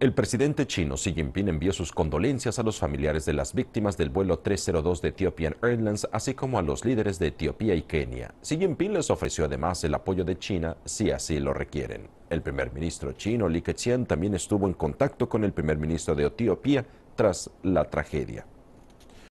El presidente chino Xi Jinping envió sus condolencias a los familiares de las víctimas del vuelo 302 de Ethiopian Airlines, así como a los líderes de Etiopía y Kenia. Xi Jinping les ofreció además el apoyo de China si así lo requieren. El primer ministro chino Li Keqiang también estuvo en contacto con el primer ministro de Etiopía tras la tragedia.